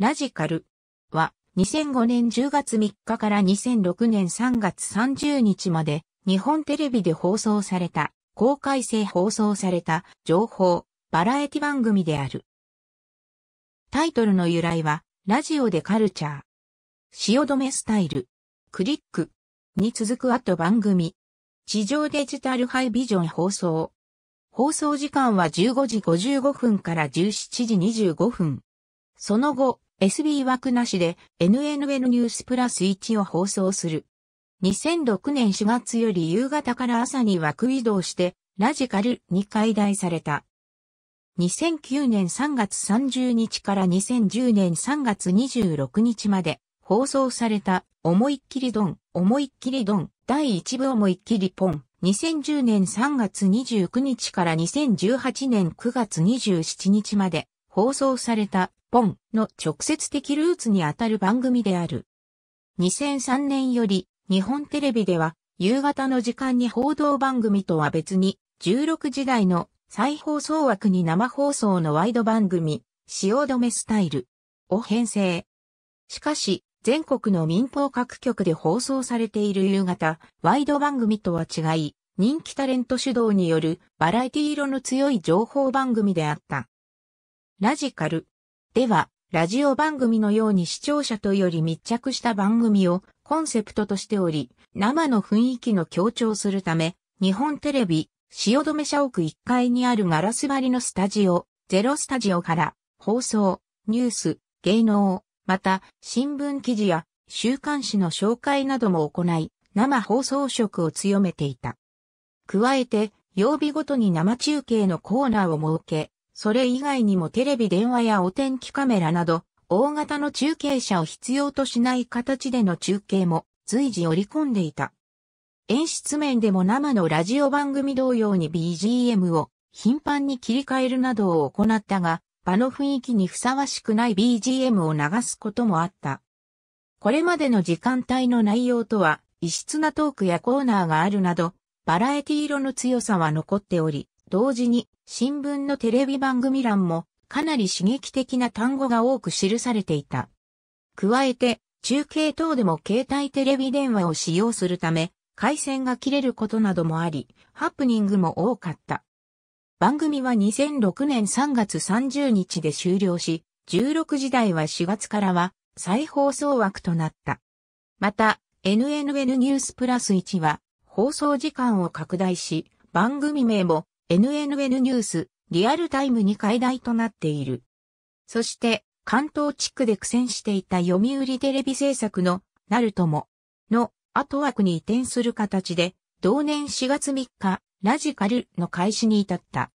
ラジカルは2005年10月3日から2006年3月30日まで日本テレビで放送された公開性放送された情報バラエティ番組である。タイトルの由来はラジオでカルチャー。汐留スタイル。クリックに続く後番組。地上デジタルハイビジョン放送。放送時間は15時55分から17時25分。その後、SB 枠なしで NNN ニュースプラス1を放送する。2006年4月より夕方から朝に枠移動して、ラジカルに解体された。2009年3月30日から2010年3月26日まで放送された思いっきりドン、思いっきりドン、第1部思いっきりポン。2010年3月29日から2018年9月27日まで放送されたポンの直接的ルーツにあたる番組である。2003年より日本テレビでは夕方の時間に報道番組とは別に16時台の再放送枠に生放送のワイド番組、汐留スタイルを編成。しかし、全国の民放各局で放送されている夕方、ワイド番組とは違い、人気タレント主導によるバラエティ色の強い情報番組であった。ラジカル。では、ラジオ番組のように視聴者とより密着した番組をコンセプトとしており、生の雰囲気の強調するため、日本テレビ、止め社屋1階にあるガラス張りのスタジオ、ゼロスタジオから放送、ニュース、芸能、また新聞記事や週刊誌の紹介なども行い、生放送色を強めていた。加えて、曜日ごとに生中継のコーナーを設け、それ以外にもテレビ電話やお天気カメラなど、大型の中継車を必要としない形での中継も随時織り込んでいた。演出面でも生のラジオ番組同様に BGM を頻繁に切り替えるなどを行ったが、場の雰囲気にふさわしくない BGM を流すこともあった。これまでの時間帯の内容とは、異質なトークやコーナーがあるなど、バラエティ色の強さは残っており、同時に新聞のテレビ番組欄もかなり刺激的な単語が多く記されていた。加えて、中継等でも携帯テレビ電話を使用するため、回線が切れることなどもあり、ハプニングも多かった。番組は2006年3月30日で終了し、16時台は4月からは再放送枠となった。また、NNN ニュースプラス1は放送時間を拡大し、番組名も NNN ニュース、リアルタイムに開題となっている。そして、関東地区で苦戦していた読売テレビ制作の、ナルトも、の、後枠に移転する形で、同年4月3日、ラジカルの開始に至った。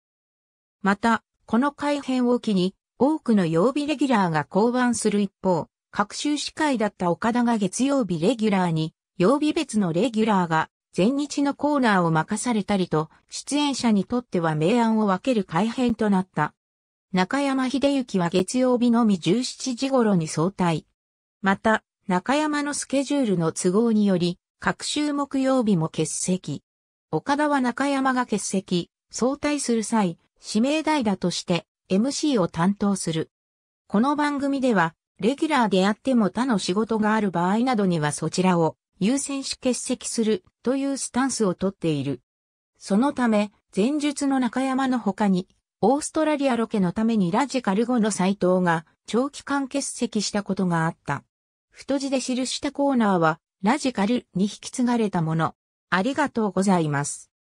また、この改編を機に、多くの曜日レギュラーが降板する一方、各週司会だった岡田が月曜日レギュラーに、曜日別のレギュラーが全日のコーナーを任されたりと、出演者にとっては明暗を分ける改編となった。中山秀幸は月曜日のみ17時頃に早退。また、中山のスケジュールの都合により、各週木曜日も欠席。岡田は中山が欠席、早退する際、指名代打として MC を担当する。この番組では、レギュラーであっても他の仕事がある場合などにはそちらを優先し欠席するというスタンスをとっている。そのため、前述の中山の他に、オーストラリアロケのためにラジカル後の斎藤が長期間欠席したことがあった。太字で記したコーナーは、ラジカルに引き継がれたもの。ありがとうございます。